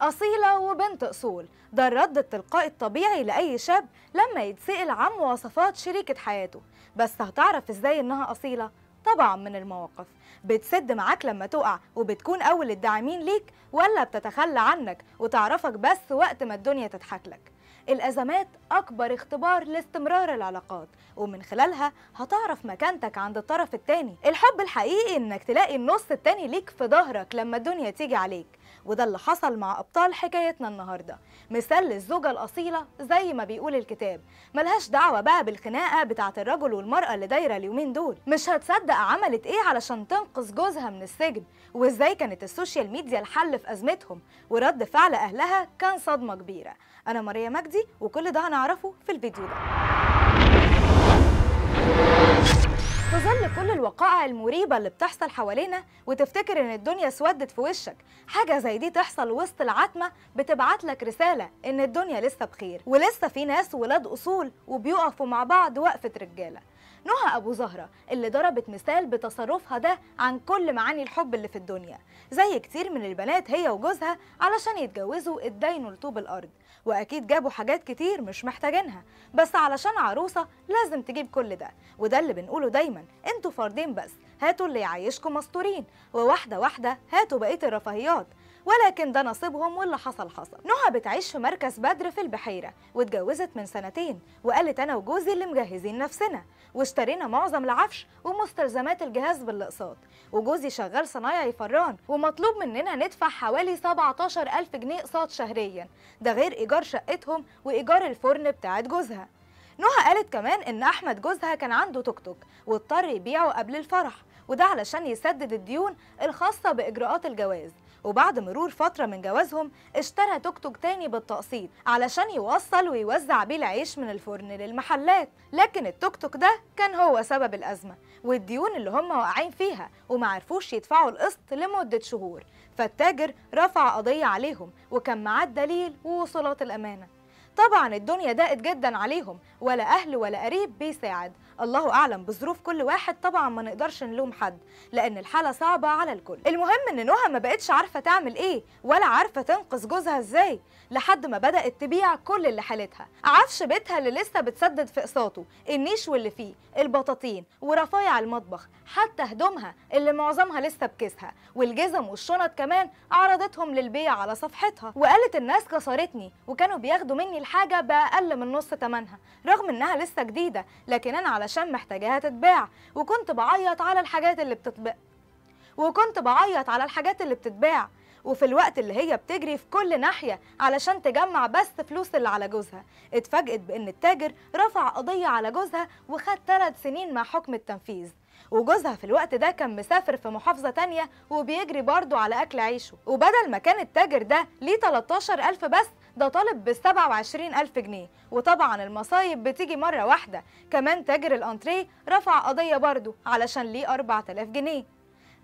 أصيلة وبنت أصول ده الرد التلقائي الطبيعي لأي شاب لما يتسأل عن مواصفات شريكة حياته بس هتعرف إزاي إنها أصيلة؟ طبعا من المواقف بتسد معاك لما تقع وبتكون أول الداعمين ليك ولا بتتخلى عنك وتعرفك بس وقت ما الدنيا تضحكلك الأزمات أكبر اختبار لاستمرار العلاقات ومن خلالها هتعرف مكانتك عند الطرف التاني الحب الحقيقي إنك تلاقي النص التاني ليك في ظهرك لما الدنيا تيجي عليك وده اللي حصل مع أبطال حكايتنا النهاردة مثال للزوجة الأصيلة زي ما بيقول الكتاب ملهاش دعوة بقى بالخناقة بتاعة الرجل والمرأة اللي دايرة اليومين دول مش هتصدق عملت إيه علشان تنقذ جوزها من السجن وإزاي كانت السوشيال ميديا الحل في أزمتهم ورد فعل أهلها كان صدمة كبيرة أنا ماريا مجدي وكل ده هنعرفه في الفيديو ده في ظل كل الوقائع المريبة اللي بتحصل حوالينا وتفتكر إن الدنيا سودت في وشك، حاجة زي دي تحصل وسط العتمة بتبعت لك رسالة إن الدنيا لسه بخير، ولسه في ناس ولاد أصول وبيقفوا مع بعض وقفة رجالة. نهى أبو زهرة اللي ضربت مثال بتصرفها ده عن كل معاني الحب اللي في الدنيا، زي كتير من البنات هي وجوزها علشان يتجوزوا ادينوا لطوب الأرض، وأكيد جابوا حاجات كتير مش محتاجينها، بس علشان عروسة لازم تجيب كل ده، وده اللي بنقوله دايما عموما انتوا فردين بس هاتوا اللي يعيشكم مستورين وواحدة واحدة هاتوا بقية الرفاهيات ولكن ده نصيبهم واللي حصل حصل نهى بتعيش في مركز بدر في البحيرة واتجوزت من سنتين وقالت أنا وجوزي اللي مجهزين نفسنا واشترينا معظم العفش ومستلزمات الجهاز بالاقساط وجوزي شغال صنايعي فران ومطلوب مننا ندفع حوالي ألف جنيه اقساط شهريا ده غير إيجار شقتهم وإيجار الفرن بتاعت جوزها نهى قالت كمان ان احمد جوزها كان عنده توك توك واضطر يبيعه قبل الفرح وده علشان يسدد الديون الخاصه باجراءات الجواز وبعد مرور فترة من جوازهم اشترى توك توك تاني بالتقسيط علشان يوصل ويوزع بيه العيش من الفرن للمحلات لكن التوك توك ده كان هو سبب الأزمة والديون اللي هم واقعين فيها ومعرفوش يدفعوا القسط لمدة شهور فالتاجر رفع قضية عليهم وكان معاه الدليل ووصولات الأمانة طبعا الدنيا ضاقت جدا عليهم ولا أهل ولا قريب بيساعد الله أعلم بظروف كل واحد طبعا ما نقدرش نلوم حد لأن الحالة صعبة على الكل المهم إن نهى ما بقتش عارفة تعمل إيه ولا عارفة تنقذ جوزها إزاي لحد ما بدأت تبيع كل اللي حالتها عفش بيتها اللي لسه بتسدد في قساطه النيش واللي فيه البطاطين ورفايع المطبخ حتى هدومها اللي معظمها لسه بكيسها والجزم والشنط كمان عرضتهم للبيع على صفحتها وقالت الناس كسرتني وكانوا بياخدوا مني الحاجة بأقل من نص تمنها رغم إنها لسه جديدة لكن أنا علشان محتاجاها تتباع وكنت بعيط على الحاجات اللي بتتباع وكنت بعيط على الحاجات اللي بتتباع وفي الوقت اللي هي بتجري في كل ناحية علشان تجمع بس فلوس اللي على جوزها اتفاجئت بأن التاجر رفع قضية على جوزها وخد ثلاث سنين مع حكم التنفيذ وجوزها في الوقت ده كان مسافر في محافظة تانية وبيجري برضه على أكل عيشه وبدل ما كان التاجر ده ليه ألف بس ده طالب ب 27000 جنيه وطبعا المصايب بتيجي مرة واحدة كمان تاجر الأنتريه رفع قضية برضه علشان ليه 4000 جنيه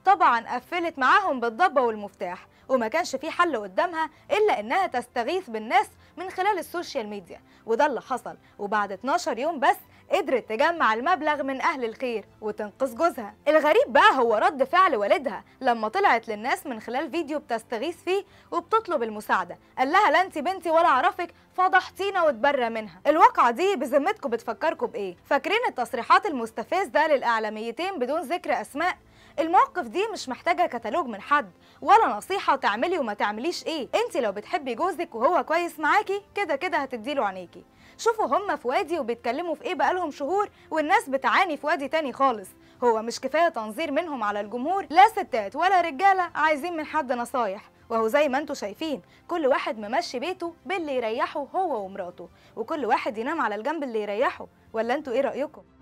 طبعا قفلت معاهم بالضبة والمفتاح وما كانش في حل قدامها إلا إنها تستغيث بالناس من خلال السوشيال ميديا وده اللي حصل وبعد 12 يوم بس قدرت تجمع المبلغ من أهل الخير وتنقذ جوزها الغريب بقى هو رد فعل والدها لما طلعت للناس من خلال فيديو بتستغيث فيه وبتطلب المساعدة قال لها لا انت بنتي ولا اعرفك فضحتينا وتبرى منها الواقعة دي بذمتكم بتفكركم بإيه؟ فاكرين التصريحات المستفز ده للإعلاميتين بدون ذكر أسماء المواقف دي مش محتاجه كتالوج من حد ولا نصيحه تعملي وما تعمليش ايه انت لو بتحبي جوزك وهو كويس معاكي كده كده هتديله عينيكي شوفوا هم في وادي وبيتكلموا في ايه بقالهم شهور والناس بتعاني في وادي تاني خالص هو مش كفايه تنظير منهم على الجمهور لا ستات ولا رجاله عايزين من حد نصايح وهو زي ما انتم شايفين كل واحد ممشي بيته باللي يريحه هو ومراته وكل واحد ينام على الجنب اللي يريحه ولا انتوا ايه رايكم